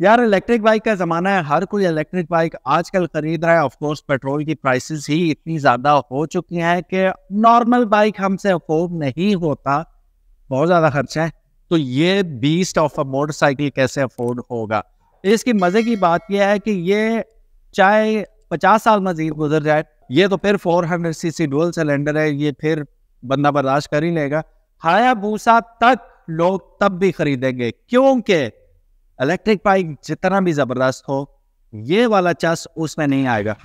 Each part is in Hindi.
यार इलेक्ट्रिक बाइक का ज़माना है हर कोई इलेक्ट्रिक बाइक आजकल खरीद रहा है ऑफ कोर्स पेट्रोल की प्राइसेस ही इतनी ज़्यादा हो चुकी है कि नॉर्मल बाइक हमसे अफोर्ड नहीं होता बहुत ज़्यादा खर्चा है तो ये बीस्ट ऑफ अ मोटरसाइकिल कैसे अफोर्ड होगा इसकी मज़े की बात यह है कि ये चाहे पचास साल मजीद गुजर जाए ये तो फिर four hundred C C dual cylinder है ये फिर बंदा बर्दाश्त कर ही लेगा भूसा तक लोग तब भी खरीदेंगे क्योंकि इलेक्ट्रिक बाइक जितना भी ज़बरदस्त हो ये वाला चस उसमें नहीं आएगा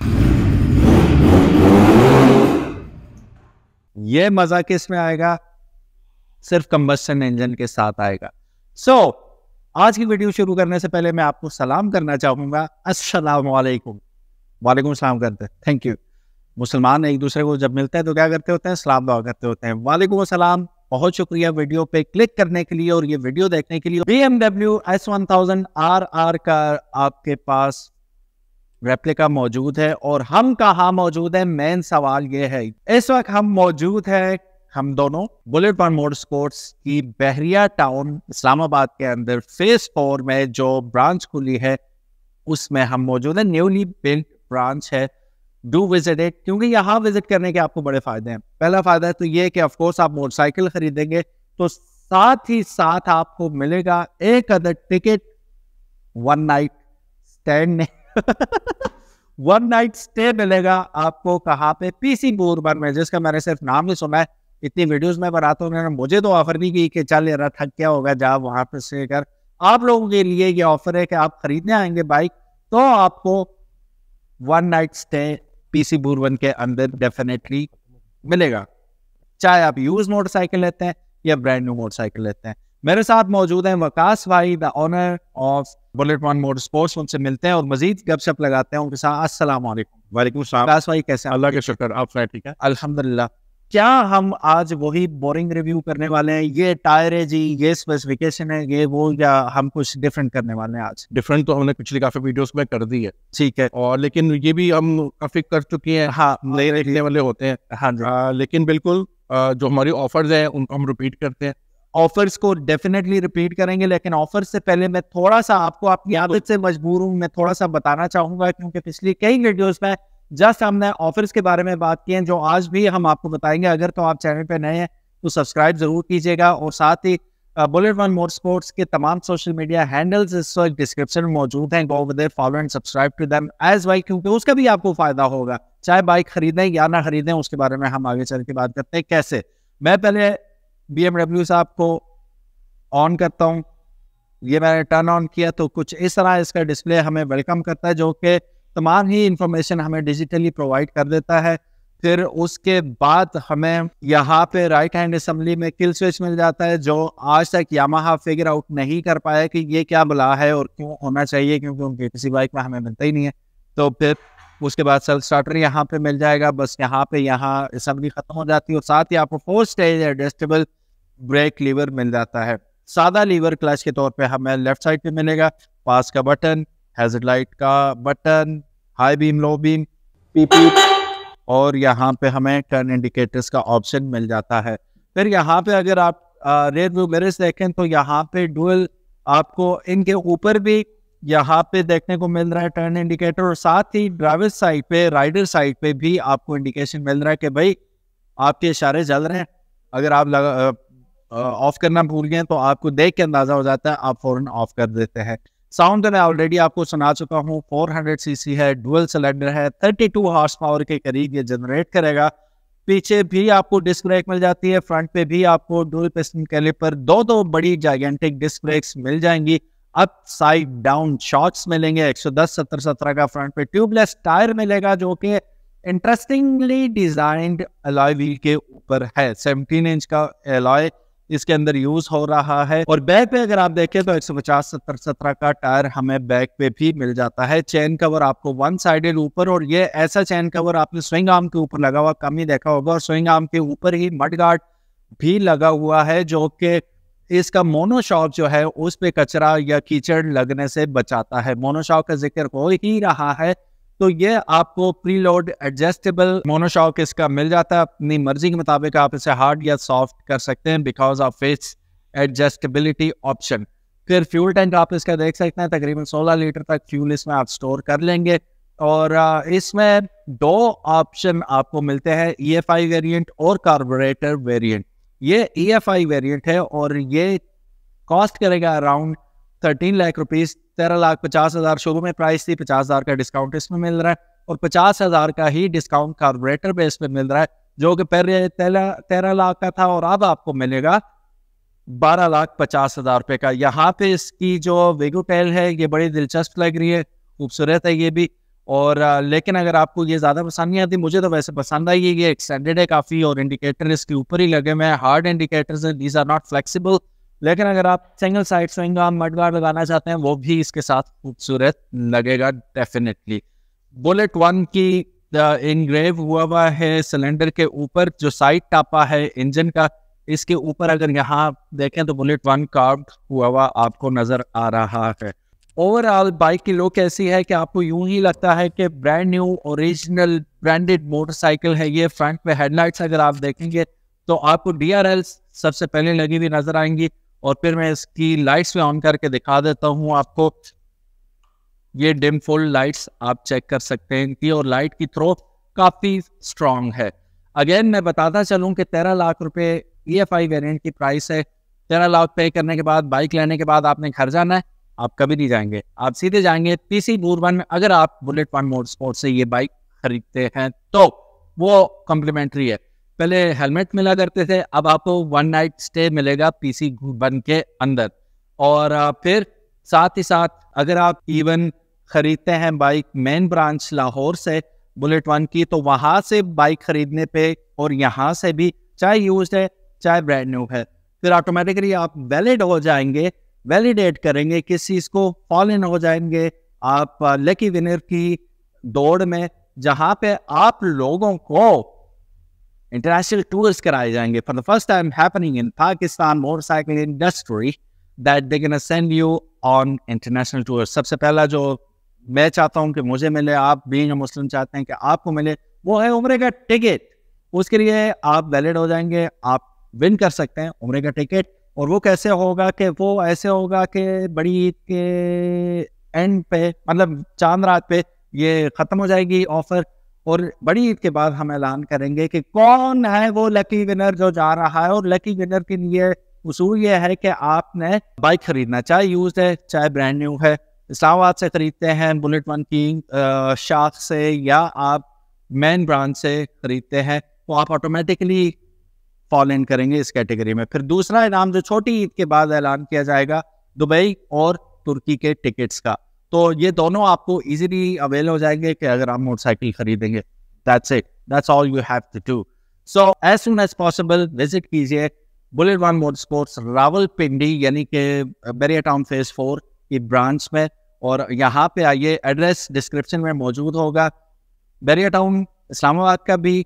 ये मज़ा किस में आएगा सिर्फ कंबस्टन इंजन के साथ आएगा सो so, आज की वीडियो शुरू करने से पहले मैं आपको सलाम करना चाहूंगा अस्सलाम वालेकुम वालेकुम सलाम करते हैं थैंक यू मुसलमान एक दूसरे को जब मिलते हैं तो क्या करते होते हैं सलाम दुआ करते होते हैं वालेकुम असलम बहुत शुक्रिया वीडियो पे क्लिक करने के लिए और ये वीडियो देखने के लिए BMW S one thousand R R का आपके पास रेप्लिका मौजूद है और हम कहा मौजूद है मेन सवाल ये है इस वक्त हम मौजूद है हम दोनों बुलेट वन मोटर स्पोर्ट्स की बहरिया टाउन इस्लामाबाद के अंदर फेस फोर में जो ब्रांच खुली है उसमें हम मौजूद है न्यूली बिल्ड ब्रांच है डू विजिट इट क्योंकि यहाँ विजिट करने के आपको बड़े फायदे हैं पहला फायदा है तो ये कि ऑफकोर्स आप मोटरसाइकिल खरीदेंगे तो साथ ही साथ आपको मिलेगा एक other ticket one night stand one night stay मिलेगा आपको कहाँ पे पीसी बोरबर में जिसका मैंने सिर्फ नाम ही सुना है इतनी वीडियोस में बनाता हूँ मुझे तो ऑफर नहीं की कि चल यार थक क्या होगा जा वहां पर से कर आप लोगों के लिए ये ऑफर है कि आप खरीदने आएंगे बाइक तो आपको वन नाइट स्टे पीसी बूरवन के अंदर डेफिनेटली मिलेगा चाहे आप यूज मोटरसाइकिल लेते हैं या ब्रांड न्यू मोटरसाइकिल लेते हैं मेरे साथ मौजूद हैं वकास भाई the owner of Bullet One Motor Sports उनसे मिलते हैं और मजीद गपशप लगाते हैं उनके साथ असलम वकास भाई कैसे अल्लाह के शुक्र आप ठीक है अल्हम्दुलिल्लाह क्या हम आज वही बोरिंग रिव्यू करने वाले हैं ये टायर है जी ये स्पेसिफिकेशन है ये वो या हम कुछ डिफरेंट करने वाले हैं आज डिफरेंट तो हमने पिछली काफी वीडियोस में कर दी है ठीक है और लेकिन ये भी हम काफी कर चुके हैं हाँ, हाँ देखने वाले होते हैं हाँ जी आ, लेकिन बिल्कुल आ, जो हमारी ऑफर है उनको हम रिपीट करते हैं ऑफर्स को डेफिनेटली रिपीट करेंगे लेकिन ऑफर से पहले मैं थोड़ा सा आपको आपकी आदत से मजबूर हूँ मैं थोड़ा सा बताना चाहूंगा क्योंकि पिछली कई वीडियोस में जस्ट हमने ऑफर्स के बारे में बात की है जो आज भी हम आपको बताएंगे अगर तो आप चैनल पर नए हैं तो सब्सक्राइब जरूर कीजिएगा और साथ ही बुलेट वन मोर स्पोर्ट्स के तमाम सोशल मीडिया हैंडल्स इस वक्त डिस्क्रिप्शन में मौजूद हैं go with follow and subscribe to them as bike क्योंकि उसका भी आपको फायदा होगा चाहे बाइक खरीदें या ना खरीदें उसके बारे में हम आगे चल के बात करते हैं कैसे मैं पहले बी एमडब्ल्यू साहब को ऑन करता हूँ ये मैंने टर्न ऑन किया तो कुछ इस तरह इसका डिस्प्ले हमें वेलकम करता है जो कि तमाम ही इंफॉर्मेशन हमें डिजिटली प्रोवाइड कर देता है फिर उसके बाद हमें यहाँ पे राइट हैंड असम्बली में किल स्विच मिल जाता है जो आज तक यामाहा फिगर आउट नहीं कर पाया कि ये क्या बुला है और क्यों होना चाहिए क्योंकि उनके किसी बाइक में हमें मिलता ही नहीं है तो फिर उसके बाद सेल्फ स्टार्टर यहाँ पे मिल जाएगा बस यहाँ पे यहाँ असम्बली खत्म हो जाती है और साथ ही आपको four stage adjustable brake lever मिल जाता है सादा लीवर क्लच के तौर पर हमें लेफ्ट साइड पे मिलेगा पास का बटन हैजड लाइट का button high beam low beam पीपी और यहाँ पे हमें टर्न इंडिकेटर्स का ऑप्शन मिल जाता है फिर यहाँ पे अगर आप रेड व्यू मेरे देखें तो यहाँ पे डुअल आपको इनके ऊपर भी यहाँ पे देखने को मिल रहा है टर्न इंडिकेटर और साथ ही ड्राइवर साइड पे राइडर साइड पे भी आपको इंडिकेशन मिल रहा है कि भाई आपके इशारे जल रहे हैं अगर आप लगा ऑफ करना भूल गए तो आपको देख के अंदाजा हो जाता है आप फौरन ऑफ कर देते हैं साउंड मैं ऑलरेडी आपको सुना चुका हूँ 400 सीसी है डुअल सिलेंडर है 32 हॉर्स पावर के करीब ये जनरेट करेगा पीछे भी आपको डिस्क ब्रेक मिल जाती है फ्रंट पे भी आपको डुअल पिस्टन पर दो दो बड़ी जाइगेंटिक डिस्क ब्रेक्स मिल जाएंगी अप साइड डाउन शॉट्स मिलेंगे 110 सत्तर सत्रह का फ्रंट पे ट्यूबलेस टायर मिलेगा जो कि इंटरेस्टिंगली डिजाइंड अलॉय व्हील के ऊपर है 17 इंच का अलॉय इसके अंदर यूज हो रहा है और बैक पे अगर आप देखें तो एक सौ पचास सत्तर सत्रह का टायर हमें बैक पे भी मिल जाता है चेन कवर आपको वन साइडेड ऊपर और ये ऐसा चेन कवर आपने स्विंग आर्म के ऊपर लगा हुआ कम ही देखा होगा और स्विंग आर्म के ऊपर ही मड गार्ड भी लगा हुआ है जो कि इसका मोनोशॉक जो है उस पे कचरा या कीचड़ लगने से बचाता है मोनोशॉक का जिक्र हो ही रहा है तो ये आपको प्री लोड एडजस्टेबल मोनोशॉक इसका मिल जाता है अपनी मर्जी के मुताबिक आप इसे हार्ड या सॉफ्ट कर सकते हैं because of face adjustability option फिर फ्यूल टैंक आप इसका देख सकते हैं तकरीबन 16 लीटर तक फ्यूल इसमें आप स्टोर कर लेंगे और इसमें दो ऑप्शन आपको मिलते हैं ई एफ आई वेरियंट और कार्बोरेटर वेरियंट ये ई एफ आई वेरियंट है और ये कॉस्ट करेगा अराउंड थर्टीन लाख रुपीज तेरह लाख पचास हज़ार शुरू में प्राइस थी पचास हज़ार का डिस्काउंट इसमें मिल रहा है और पचास हज़ार का ही डिस्काउंट कार्बोरेटर बेस पे मिल रहा है जो कि पहले तेरह लाख का था और अब आपको मिलेगा बारह लाख पचास हज़ार रुपए का यहाँ पे इसकी जो वेगोटेल है ये बड़ी दिलचस्प लग रही है खूबसूरत है ये भी और लेकिन अगर आपको ये ज़्यादा पसंद नहीं आती मुझे तो वैसे पसंद आई है ये एक्सटेंडेड है काफ़ी और इंडिकेटर इसके ऊपर ही लगे हुए हैं हार्ड इंडिकेटर्स हैं दीज आर नॉट फ्लेक्सिबल लेकिन अगर आप सिंगल साइड स्विंग आप मड गार्ड लगाना चाहते हैं वो भी इसके साथ खूबसूरत लगेगा डेफिनेटली बुलेट वन की इनग्रेव uh, हुआ हुआ है सिलेंडर के ऊपर जो साइड टापा है इंजन का इसके ऊपर अगर यहाँ देखें तो बुलेट वन कार्ब हुआ हुआ आपको नजर आ रहा है ओवरऑल बाइक की लुक ऐसी है कि आपको यूं ही लगता है कि brand new original branded motorcycle है ये फ्रंट में हेडलाइट्स अगर आप देखेंगे तो आपको डी सबसे पहले लगी हुई नजर आएंगी और फिर मैं इसकी लाइट्स भी ऑन करके दिखा देता हूँ आपको ये डिम फोल्ड लाइट्स आप चेक कर सकते हैं इनकी और लाइट की थ्रो काफ़ी स्ट्रांग है अगेन मैं बताता चलूँ कि तेरह लाख रुपए ई एफ आई वेरियंट की प्राइस है तेरह लाख पे करने के बाद बाइक लेने के बाद आपने घर जाना है आप कभी नहीं जाएंगे आप सीधे जाएंगे पीसी बूरबन में अगर आप बुलेट वन मोटर स्पोर्ट से ये बाइक खरीदते हैं तो वो कॉम्प्लीमेंट्री है पहले हेलमेट मिला करते थे अब आपको वन नाइट स्टे मिलेगा पीसी बन के अंदर और फिर साथ ही साथ अगर आप इवन खरीदते हैं बाइक मेन ब्रांच लाहौर से बुलेट वन की तो वहाँ से बाइक खरीदने पे और यहाँ से भी चाहे यूज है चाहे ब्रांड न्यू है फिर ऑटोमेटिकली आप वैलिड हो जाएंगे वैलिडेट करेंगे किस चीज़ को फॉल इन हो जाएंगे आप लकी विनर की दौड़ में जहाँ पे आप लोगों को international tours karaye jayenge for the first time happening in Pakistan motorcycle industry that they're gonna send you on international tours. सबसे पहला जो मैं चाहता हूँ कि मुझे मिले आप बीइंग मुस्लिम चाहते हैं कि आपको मिले वो है उम्र का टिकट उसके लिए आप वैलिड हो जाएंगे आप विन कर सकते हैं उम्र का टिकट और वो कैसे होगा कि वो ऐसे होगा कि बड़ी ईद के एंड पे मतलब चांद रात पे ये ख़त्म हो जाएगी ऑफ़र और बड़ी ईद के बाद हम ऐलान करेंगे कि कौन है वो लकी विनर जो जा रहा है और लकी विनर के लिए उसूल यह है कि आपने बाइक खरीदना चाहे यूज है चाहे ब्रांड न्यू है इस्लामाबाद से खरीदते हैं बुलेट वन की शाख से या आप मेन ब्रांड से खरीदते हैं तो आप ऑटोमेटिकली फॉल इन करेंगे इस कैटेगरी में फिर दूसरा इनाम जो छोटी ईद के बाद ऐलान किया जाएगा दुबई और तुर्की के टिकट्स का तो ये दोनों आपको इजीली अवेल हो जाएंगे कि अगर आप मोटरसाइकिल खरीदेंगे that's it that's all you have to do so as soon as possible visit कीजिए Bullet One Motor Sports Rawalpindi यानी कि बेरिया टाउन फेज फोर की ब्रांच में और यहाँ पे आइए एड्रेस डिस्क्रिप्शन में मौजूद होगा बेरिया टाउन इस्लामाबाद का भी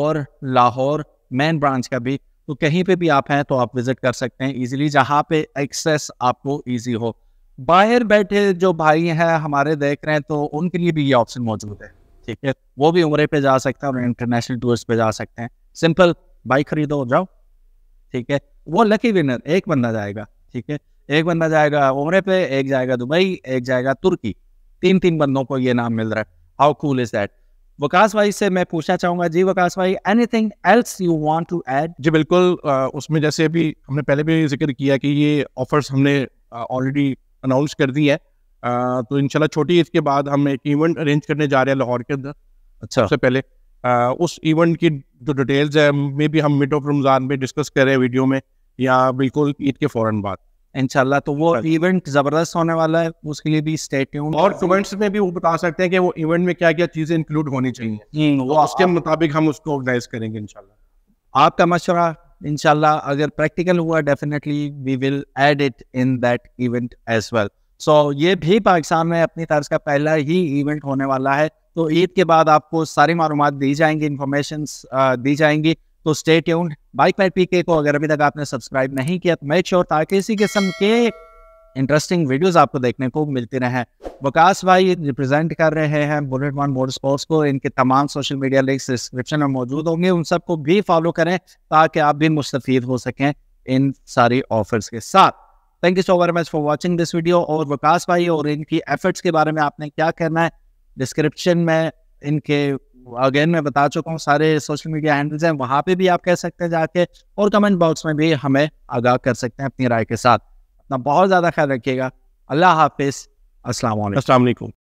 और लाहौर मेन ब्रांच का भी तो कहीं पे भी आप हैं तो आप विजिट कर सकते हैं इजीली जहाँ पे एक्सेस आपको इजी हो बाहर बैठे जो भाई हैं हमारे देख रहे हैं तो उनके लिए भी ये ऑप्शन मौजूद है ठीक है वो भी उम्र पे जा सकते हैं और इंटरनेशनल टूर्स पे जा सकते हैं सिंपल बाइक खरीदो जाओ ठीक है वो लकी विनर एक बंदा जाएगा ठीक है एक बंदा जाएगा उम्र पे एक जाएगा दुबई एक जाएगा तुर्की तीन तीन बंदों को ये नाम मिल रहा है how cool is that Waqas भाई से मैं पूछना चाहूंगा जी वकास भाई anything else you want to add जी बिल्कुल उसमें जैसे अभी हमने पहले भी जिक्र किया कि ये ऑफर्स हमने ऑलरेडी अनाउंस कर दी है आ, तो इनशाला छोटी इसके बाद हम एक इवेंट अरेंज करने जा रहे हैं लाहौर के अंदर अच्छा सबसे पहले आ, उस इवेंट की जो डिटेल्स है मे भी हम मिड ऑफ रमज़ान में डिस्कस कर रहे हैं वीडियो में या बिल्कुल ईद के फ़ौर बाद इनशाला तो वो इवेंट ज़बरदस्त होने वाला है उसके लिए भी स्टेट और कमेंट्स में भी वो बता सकते हैं कि वो इवेंट में क्या क्या चीज़ें इंक्लूड होनी चाहिए हम्म, तो उसके मुताबिक हम उसको ऑर्गेनाइज करेंगे इनशाला आपका मशवरा inshallah अगर प्रैक्टिकल हुआ definitely we will add it in that event as well सो ये भी पाकिस्तान में अपनी तर्ज का पहला ही इवेंट होने वाला है तो ईद के बाद आपको सारी मालूम दी जाएंगी इंफॉर्मेशन दी जाएंगी तो stay tune bike pat PK को अगर अभी तक आपने सब्सक्राइब नहीं किया तो मेक श्योर ताकि इसी किस्म के इंटरेस्टिंग वीडियोस आपको देखने को मिलती रहे वकास भाई रिप्रेजेंट कर रहे हैं बुलेट वन मोटर स्पोर्ट्स को इनके तमाम सोशल मीडिया लिंक्स डिस्क्रिप्शन में मौजूद होंगे उन सबको भी फॉलो करें ताकि आप भी मुस्तफ़ हो सकें इन सारी ऑफर्स के साथ thank you so very much for watching this video और वकास भाई और इनकी एफर्ट्स के बारे में आपने क्या करना है डिस्क्रिप्शन में इनके अगेन मैं बता चुका हूँ सारे सोशल मीडिया हैंडल्स हैं वहाँ पे भी आप कह सकते हैं जाके और कमेंट बॉक्स में भी हमें आगाह कर सकते हैं अपनी राय के साथ अपना बहुत ज़्यादा ख्याल रखिएगा अल्लाह हाफिज़ अस्सलाम वालेकुम